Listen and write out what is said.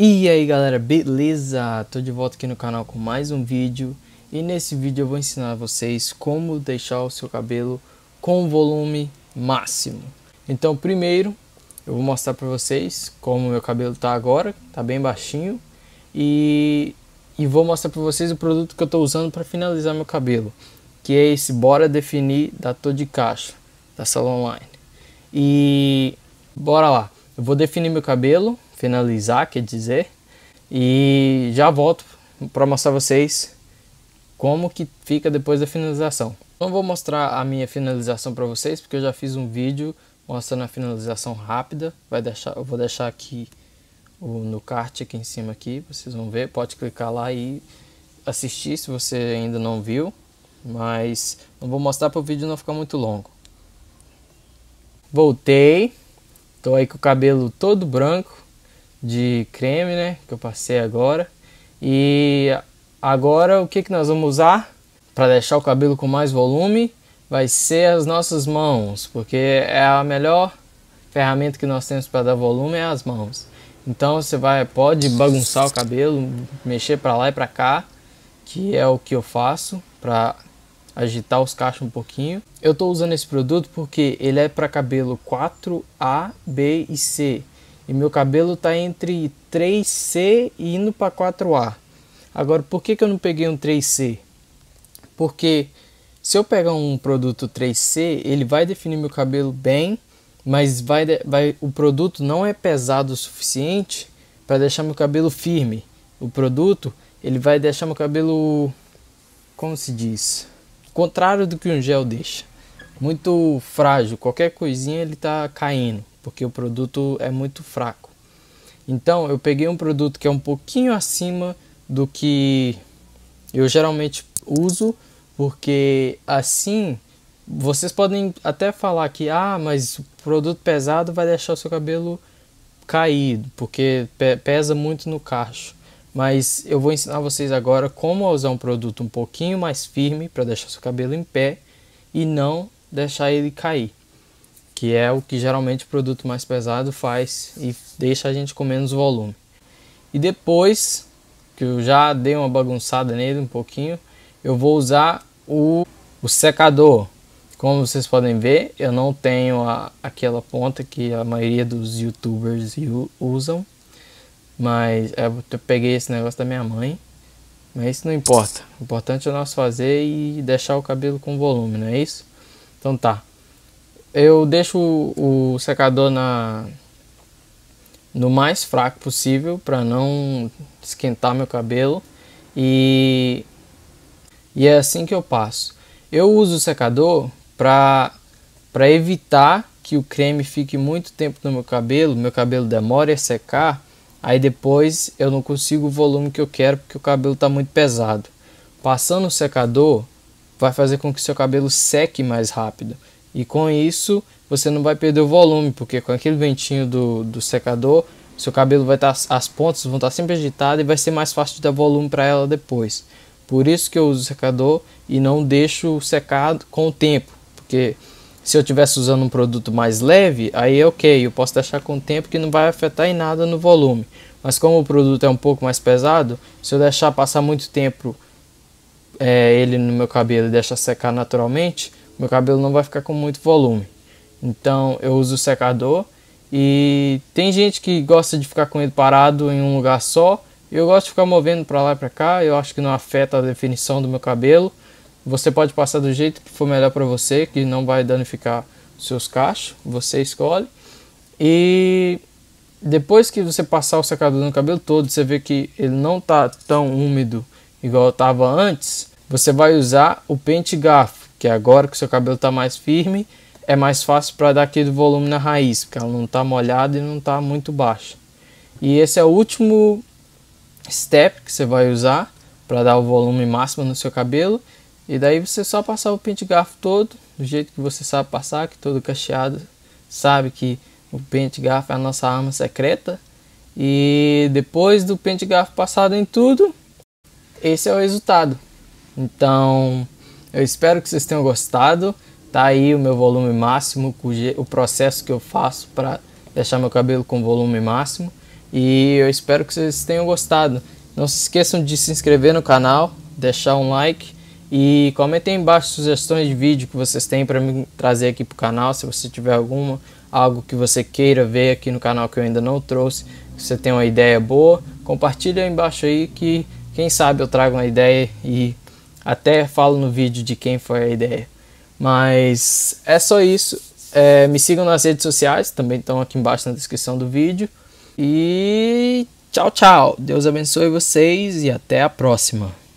E aí galera, beleza? Tô de volta aqui no canal com mais um vídeo E nesse vídeo eu vou ensinar a vocês como deixar o seu cabelo com volume máximo Então primeiro eu vou mostrar pra vocês como meu cabelo tá agora, tá bem baixinho E, e vou mostrar pra vocês o produto que eu tô usando para finalizar meu cabelo Que é esse Bora Definir da Tô de Caixa, da Salon Online E bora lá, eu vou definir meu cabelo finalizar, quer dizer, e já volto para mostrar vocês como que fica depois da finalização. Não vou mostrar a minha finalização para vocês, porque eu já fiz um vídeo mostrando a finalização rápida. Vai deixar, eu vou deixar aqui o, no card aqui em cima aqui, vocês vão ver. Pode clicar lá e assistir se você ainda não viu, mas não vou mostrar para o vídeo não ficar muito longo. Voltei, tô aí com o cabelo todo branco, de creme, né? Que eu passei agora. E agora o que, que nós vamos usar para deixar o cabelo com mais volume? Vai ser as nossas mãos, porque é a melhor ferramenta que nós temos para dar volume é as mãos. Então você vai pode bagunçar o cabelo, mexer para lá e para cá, que é o que eu faço para agitar os cachos um pouquinho. Eu estou usando esse produto porque ele é para cabelo 4A, B e C. E meu cabelo está entre 3C e indo para 4A. Agora, por que, que eu não peguei um 3C? Porque se eu pegar um produto 3C, ele vai definir meu cabelo bem, mas vai, vai o produto não é pesado o suficiente para deixar meu cabelo firme. O produto ele vai deixar meu cabelo, como se diz, contrário do que um gel deixa, muito frágil. Qualquer coisinha ele tá caindo porque o produto é muito fraco. Então eu peguei um produto que é um pouquinho acima do que eu geralmente uso, porque assim vocês podem até falar que ah, mas o produto pesado vai deixar o seu cabelo caído, porque pesa muito no cacho. Mas eu vou ensinar vocês agora como usar um produto um pouquinho mais firme para deixar seu cabelo em pé e não deixar ele cair que é o que geralmente o produto mais pesado faz e deixa a gente com menos volume. E depois que eu já dei uma bagunçada nele um pouquinho, eu vou usar o, o secador. Como vocês podem ver, eu não tenho a, aquela ponta que a maioria dos youtubers usam, mas é, eu peguei esse negócio da minha mãe. Mas isso não importa. O importante é nós fazer e deixar o cabelo com volume, não é isso? Então tá eu deixo o, o secador na no mais fraco possível para não esquentar meu cabelo e e é assim que eu passo. Eu uso o secador para para evitar que o creme fique muito tempo no meu cabelo, meu cabelo demore a secar, aí depois eu não consigo o volume que eu quero porque o cabelo está muito pesado. Passando o secador vai fazer com que seu cabelo seque mais rápido. E com isso você não vai perder o volume, porque com aquele ventinho do, do secador, seu cabelo vai estar, tá, as pontas vão estar tá sempre agitadas e vai ser mais fácil de dar volume para ela depois. Por isso que eu uso o secador e não deixo secado com o tempo, porque se eu estivesse usando um produto mais leve, aí é ok, eu posso deixar com o tempo que não vai afetar em nada no volume. Mas como o produto é um pouco mais pesado, se eu deixar passar muito tempo é, ele no meu cabelo e deixar secar naturalmente, meu cabelo não vai ficar com muito volume. Então eu uso o secador e tem gente que gosta de ficar com ele parado em um lugar só. Eu gosto de ficar movendo para lá e para cá, eu acho que não afeta a definição do meu cabelo. Você pode passar do jeito que for melhor para você, que não vai danificar seus cachos, você escolhe. E depois que você passar o secador no cabelo todo, você vê que ele não tá tão úmido igual estava antes, você vai usar o pente garfo que agora que seu cabelo está mais firme, é mais fácil para dar aquele volume na raiz, porque ela não está molhada e não está muito baixa. E esse é o último step que você vai usar para dar o volume máximo no seu cabelo. E daí você só passar o pente garfo todo, do jeito que você sabe passar, que todo cacheado sabe que o pente garfo é a nossa arma secreta. E depois do pente garfo passado em tudo, esse é o resultado. Então, eu espero que vocês tenham gostado. Tá aí o meu volume máximo, o processo que eu faço para deixar meu cabelo com volume máximo. E eu espero que vocês tenham gostado. Não se esqueçam de se inscrever no canal, deixar um like e comentem embaixo sugestões de vídeo que vocês têm para me trazer aqui para o canal, se você tiver alguma, algo que você queira ver aqui no canal que eu ainda não trouxe, que você tem uma ideia boa, compartilha aí embaixo aí que quem sabe eu trago uma ideia e até falo no vídeo de quem foi a ideia. Mas é só isso. É, me sigam nas redes sociais, também estão aqui embaixo na descrição do vídeo. E tchau, tchau. Deus abençoe vocês e até a próxima.